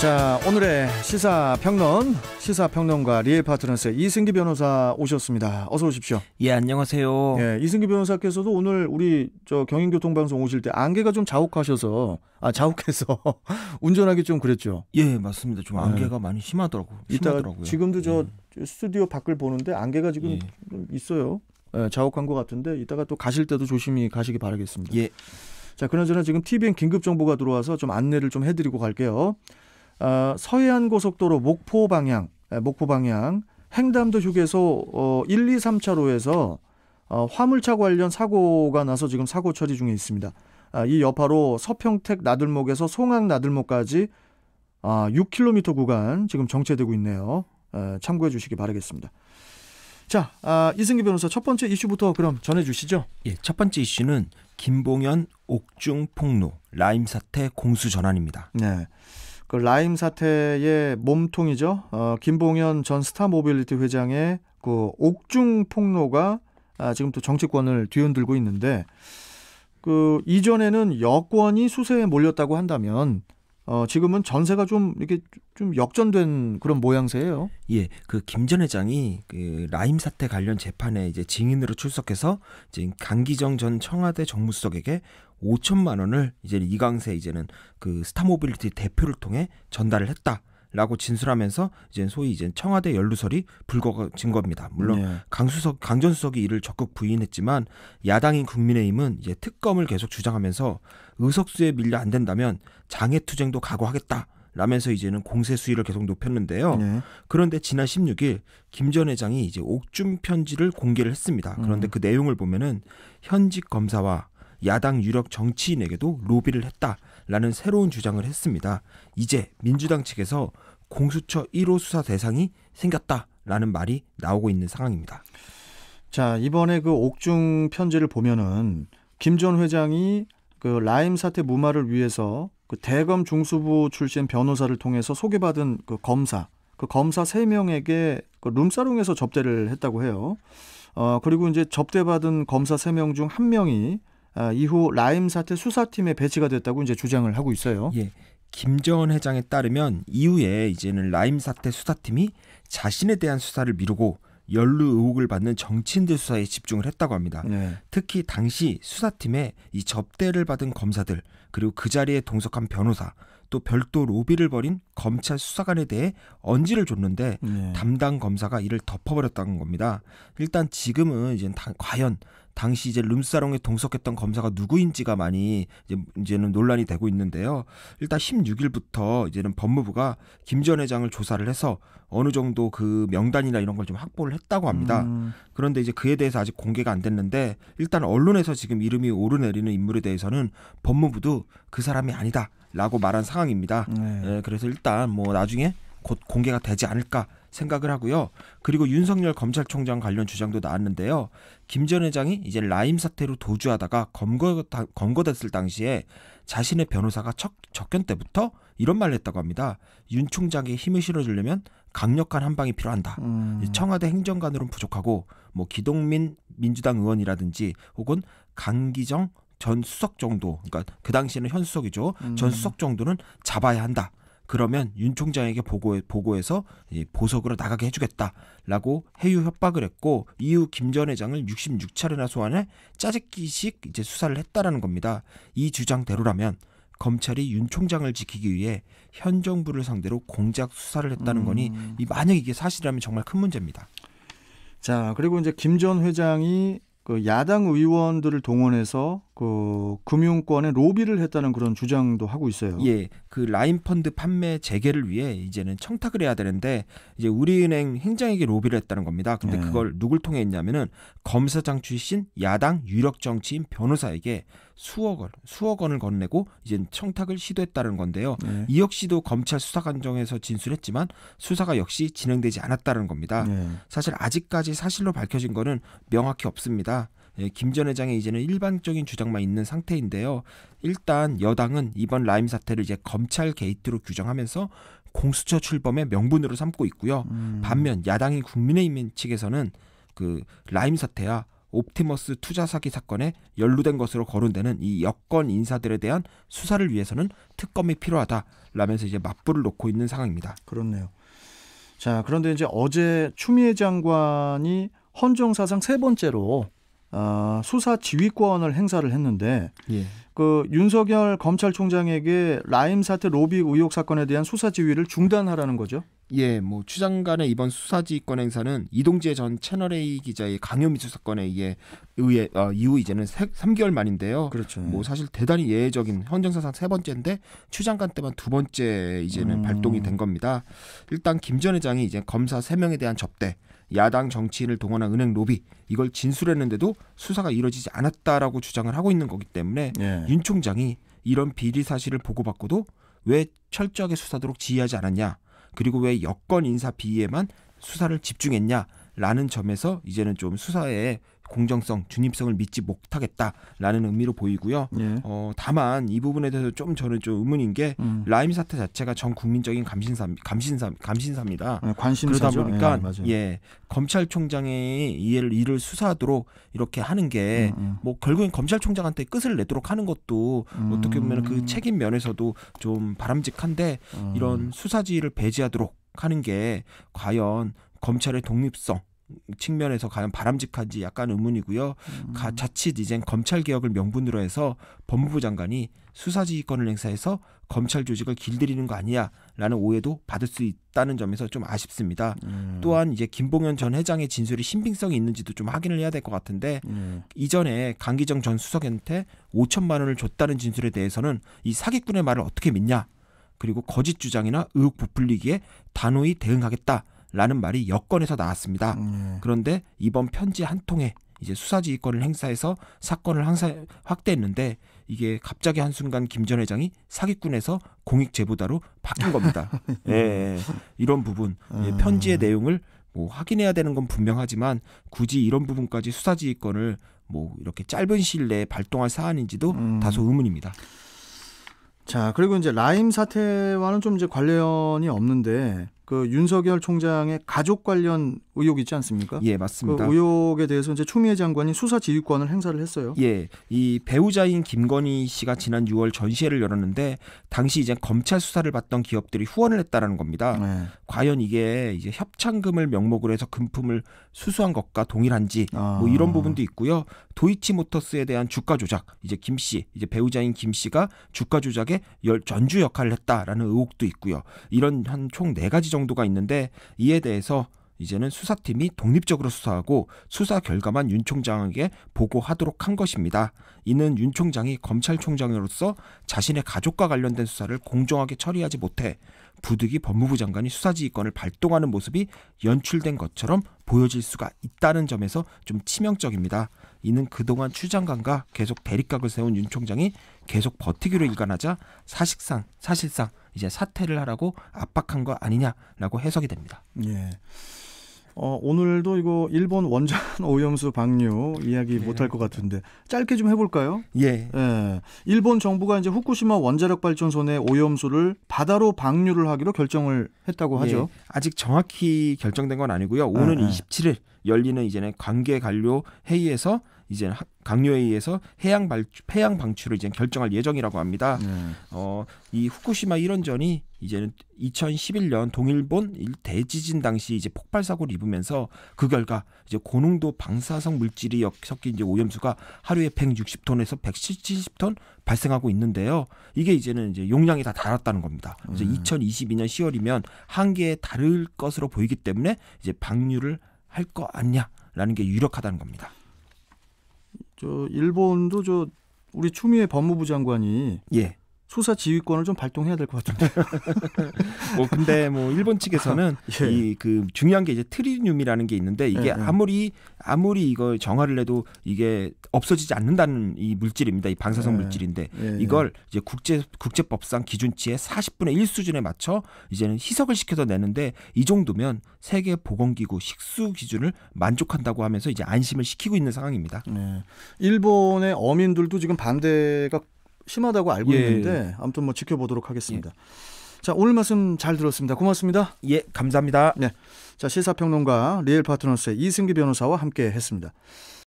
자 오늘의 시사평론 시사평론가 리에 파트너스 이승기 변호사 오셨습니다. 어서 오십시오. 예 안녕하세요. 예 이승기 변호사께서도 오늘 우리 저 경인교통방송 오실 때 안개가 좀 자욱하셔서 아 자욱해서 운전하기 좀 그랬죠. 예 맞습니다. 좀 안개가 예. 많이 심하더라고 심하더라고요. 지금도 저 예. 스튜디오 밖을 보는데 안개가 지금 예. 있어요. 예, 자욱한 것 같은데 이따가 또 가실 때도 조심히 가시기 바라겠습니다. 예. 자 그나저나 지금 TVN 긴급 정보가 들어와서 좀 안내를 좀 해드리고 갈게요. 어, 서해안 고속도로 목포 방향, 목포 방향 행담도 휴게소 어, 1, 2, 3차로에서 어, 화물차 관련 사고가 나서 지금 사고 처리 중에 있습니다. 아, 이 여파로 서평택 나들목에서 송악 나들목까지 아, 6km 구간 지금 정체되고 있네요. 아, 참고해 주시기 바라겠습니다. 자, 아, 이승기 변호사 첫 번째 이슈부터 그럼 전해 주시죠. 예, 첫 번째 이슈는 김봉현 옥중 폭로 라임 사태 공수 전환입니다. 네. 그 라임 사태의 몸통이죠. 어, 김봉현 전 스타모빌리티 회장의 그 옥중 폭로가 아, 지금 또 정치권을 뒤흔들고 있는데 그 이전에는 여권이 수세에 몰렸다고 한다면 어, 지금은 전세가 좀 이렇게 좀 역전된 그런 모양새예요. 예, 그 김전 회장이 그 라임 사태 관련 재판에 이제 증인으로 출석해서 이제 강기정 전 청와대 정무수석에게 5천만 원을 이제 이강세 이제는 그 스타모빌리티 대표를 통해 전달을 했다. 라고 진술하면서 이제 소위 이제 청와대 연루설이 불거진 겁니다. 물론 네. 강수석 강전수석이 이를 적극 부인했지만 야당인 국민의힘은 이제 특검을 계속 주장하면서 의석수에 밀려 안 된다면 장애 투쟁도 각오하겠다. 라면서 이제는 공세 수위를 계속 높였는데요. 네. 그런데 지난 16일 김 전 회장이 이제 옥중 편지를 공개를 했습니다. 그런데 음. 그 내용을 보면은 현직 검사와 야당 유력 정치인에게도 로비를 했다 라는 새로운 주장을 했습니다. 이제 민주당 측에서 공수처 1호 수사 대상이 생겼다라는 말이 나오고 있는 상황입니다. 자, 이번에 그 옥중 편지를 보면은 김 전 회장이 그 라임 사태 무마를 위해서 그 대검 중수부 출신 변호사를 통해서 소개받은 그 검사, 그 검사 세명에게 그 룸사롱에서 접대를 했다고 해요. 어, 그리고 이제 접대받은 검사 세 명 중 한 명이 아, 이후 라임 사태 수사팀에 배치가 됐다고 이제 주장을 하고 있어요. 예. 김정은 회장에 따르면 이후에 이제는 라임 사태 수사팀이 자신에 대한 수사를 미루고 연루 의혹을 받는 정치인들 수사에 집중을 했다고 합니다. 네. 특히 당시 수사팀에 이 접대를 받은 검사들 그리고 그 자리에 동석한 변호사 또 별도 로비를 벌인 검찰 수사관에 대해 언지를 줬는데 네. 담당 검사가 이를 덮어버렸다는 겁니다. 일단 지금은 이제 당, 과연 당시 이제 룸사롱에 동석했던 검사가 누구인지가 많이 이제, 는 논란이 되고 있는데요. 일단 16일부터 이제는 법무부가 김전 회장을 조사를 해서 어느 정도 그 명단이나 이런 걸 좀 확보를 했다고 합니다. 음. 그런데 이제 그에 대해서 아직 공개가 안 됐는데 일단 언론에서 지금 이름이 오르내리는 인물에 대해서는 법무부도 그 사람이 아니다. 라고 말한 상황입니다. 네. 네, 그래서 일단 뭐 나중에 곧 공개가 되지 않을까 생각을 하고요. 그리고 윤석열 검찰총장 관련 주장도 나왔는데요. 김 전 회장이 이제 라임 사태로 도주하다가 검거 검거됐을 당시에 자신의 변호사가 척, 적견 때부터 이런 말을 했다고 합니다. 윤 총장에 힘을 실어주려면 강력한 한방이 필요한다. 음. 청와대 행정관으로는 부족하고 뭐 기동민 민주당 의원이라든지 혹은 강기정 전 수석 정도, 그러니까 그 당시에는 현 수석이죠. 음. 전 수석 정도는 잡아야 한다. 그러면 윤 총장에게 보고해, 보고해서 보석으로 나가게 해주겠다라고 해유 협박을 했고 이후 김 전 회장을 66차례나 소환해 짜집기식 이제 수사를 했다라는 겁니다. 이 주장대로라면 검찰이 윤 총장을 지키기 위해 현 정부를 상대로 공작 수사를 했다는 거니 음. 이 만약 이게 사실이라면 정말 큰 문제입니다. 자 그리고 이제 김 전 회장이 그 야당 의원들을 동원해서 그 금융권에 로비를 했다는 그런 주장도 하고 있어요. 예, 그 라인 펀드 판매 재개를 위해 이제는 청탁을 해야 되는데 이제 우리은행 행장에게 로비를 했다는 겁니다. 근데 예. 그걸 누굴 통해 했냐면은 검사장 출신 야당 유력 정치인 변호사에게 수억 원, 수억 원을 건네고 이제 청탁을 시도했다는 건데요. 예. 네. 이 역시도 검찰 수사 관정에서 진술했지만 수사가 역시 진행되지 않았다는 겁니다. 예. 사실 아직까지 사실로 밝혀진 거는 명확히 없습니다. 예, 김전 회장의 이제는 일방적인 주장만 있는 상태인데요. 일단 여당은 이번 라임 사태를 이제 검찰 게이트로 규정하면서 공수처 출범의 명분으로 삼고 있고요. 음. 반면 야당인 국민의힘 측에서는 그 라임 사태와 옵티머스 투자 사기 사건에 연루된 것으로 거론되는 이 여권 인사들에 대한 수사를 위해서는 특검이 필요하다라면서 이제 맞불을 놓고 있는 상황입니다. 그렇네요. 자, 그런데 이제 어제 추미애 장관이 헌정사상 세 번째로 아, 수사 지휘권을 행사를 했는데 예. 그 윤석열 검찰총장에게 라임 사태 로비 의혹 사건에 대한 수사 지휘를 중단하라는 거죠. 예, 뭐 추장관의 이번 수사지휘권 행사는 이동재 전 채널A 기자의 강요미수 사건에 의해, 의해 어, 이후 이제는 세, 3개월 만인데요. 그렇죠. 뭐 사실 대단히 예외적인 헌정사상 세 번째인데 추장관 때만 두 번째 이제는 음. 발동이 된 겁니다. 일단 김 전 회장이 이제 검사 세명에 대한 접대 야당 정치인을 동원한 은행 로비 이걸 진술했는데도 수사가 이뤄지지 않았다라고 주장을 하고 있는 거기 때문에 예. 윤 총장이 이런 비리 사실을 보고받고도 왜 철저하게 수사도록 지휘하지 않았냐 그리고 왜 여권 인사 비위에만 수사를 집중했냐라는 점에서 이제는 좀 수사에 공정성, 중립성을 믿지 못하겠다라는 의미로 보이고요. 예. 어, 다만 이 부분에 대해서 좀 저는 좀 의문인 게 음. 라임 사태 자체가 전 국민적인 감신사, 감신사, 감신사입니다. 예, 관심사죠. 그러다 예, 보니까 예, 예 검찰총장의 이해를 이를 수사하도록 이렇게 하는 게뭐 음, 음. 뭐 결국엔 검찰총장한테 끝을 내도록 하는 것도 어떻게 보면 그 음. 책임 면에서도 좀 바람직한데 어. 이런 수사지를 배제하도록 하는 게 과연 검찰의 독립성 측면에서 과연 바람직한지 약간 의문이고요. 음. 가, 자칫 이젠 검찰 개혁을 명분으로 해서 법무부 장관이 수사지휘권을 행사해서 검찰 조직을 길들이는 거 아니야라는 오해도 받을 수 있다는 점에서 좀 아쉽습니다. 음. 또한 이제 김봉현 전 회장의 진술이 신빙성이 있는지도 좀 확인을 해야 될 것 같은데 음. 이전에 강기정 전 수석한테 5천만 원을 줬다는 진술에 대해서는 이 사기꾼의 말을 어떻게 믿냐? 그리고 거짓 주장이나 의혹 부풀리기에 단호히 대응하겠다. 라는 말이 여권에서 나왔습니다. 음. 예. 그런데 이번 편지 한 통에 이제 수사지휘권을 행사해서 사건을 항상 확대했는데 이게 갑자기 한순간 김 전 회장이 사기꾼에서 공익 제보다로 바뀐 겁니다. 예. 예, 예, 이런 부분 예, 아. 편지의 내용을 뭐 확인해야 되는 건 분명하지만 굳이 이런 부분까지 수사지휘권을 뭐 이렇게 짧은 시일 내에 발동할 사안인지도 음. 다소 의문입니다. 자 그리고 이제 라임 사태와는 좀 이제 관련이 없는데 그 윤석열 총장의 가족 관련 의혹 있지 않습니까? 예, 맞습니다. 그 의혹에 대해서 이제 추미애 장관이 수사 지휘권을 행사를 했어요. 예, 이 배우자인 김건희 씨가 지난 6월 전시회를 열었는데 당시 이제 검찰 수사를 받던 기업들이 후원을 했다라는 겁니다. 네. 과연 이게 이제 협찬금을 명목으로 해서 금품을 수수한 것과 동일한지 아. 뭐 이런 부분도 있고요. 도이치모터스에 대한 주가 조작 이제 김 씨, 이제 배우자인 김 씨가 주가 조작에 전주 역할을 했다라는 의혹도 있고요. 이런 한 총 네 가지 정도. 정도가 있는데 이에 대해서 이제는 수사팀이 독립적으로 수사하고 수사 결과만 윤 총장에게 보고하도록 한 것입니다. 이는 윤 총장이 검찰총장으로서 자신의 가족과 관련된 수사를 공정하게 처리하지 못해 부득이 법무부 장관이 수사지휘권을 발동하는 모습이 연출된 것처럼 보여질 수가 있다는 점에서 좀 치명적입니다. 이는 그동안 추 장관과 계속 대립각을 세운 윤 총장이 계속 버티기로 일관하자 사실상 사실상 이제 사퇴를 하라고 압박한 거 아니냐라고 해석이 됩니다. 예. 어, 오늘도 이거 일본 원전 오염수 방류 이야기 네. 못할 것 같은데 짧게 좀 해볼까요? 예. 예. 일본 정부가 이제 후쿠시마 원자력 발전소의 오염수를 바다로 방류를 하기로 결정을 했다고 예. 하죠. 예. 아직 정확히 결정된 건 아니고요. 오는 아, 예, 27일 열리는 이제는 관계 관료 회의에서 이제 강요회의에서 해양 발 해양 방출을 이제 결정할 예정이라고 합니다. 네. 어이 후쿠시마 일원전이 이제는 2011년 동일본 대지진 당시 이제 폭발 사고를 입으면서 그 결과 이제 고농도 방사성 물질이 섞인 이제 오염수가 하루에 160톤에서 170톤 발생하고 있는데요. 이게 이제는 이제 용량이 다 달았다는 겁니다. 이제 서 음. 2022년 10월이면 한계에 다를 것으로 보이기 때문에 이제 방류를 할거 아니냐라는 게 유력하다는 겁니다. 저 일본도 저 우리 추미애 법무부 장관이 예. 수사 지휘권을 좀 발동해야 될 것 같은데. 뭐 근데 뭐 일본 측에서는 예. 이그 중요한 게 이제 트리늄이라는게 있는데 이게 예, 예. 아무리 아무리 이걸 정화를 해도 이게 없어지지 않는다는 이 물질입니다. 이 방사성 예, 물질인데 예, 이걸 이제 국제 국제법상 기준치의 40분의 1 수준에 맞춰 이제는 희석을 시켜서 내는데 이 정도면 세계 보건기구 식수 기준을 만족한다고 하면서 이제 안심을 시키고 있는 상황입니다. 일본의 어민들도 지금 반대가 심하다고 알고 예. 있는데 아무튼 뭐 지켜보도록 하겠습니다. 예. 자 오늘 말씀 잘 들었습니다. 고맙습니다. 예, 감사합니다. 네, 자 시사평론가 리얼파트너스의 이승기 변호사와 함께했습니다.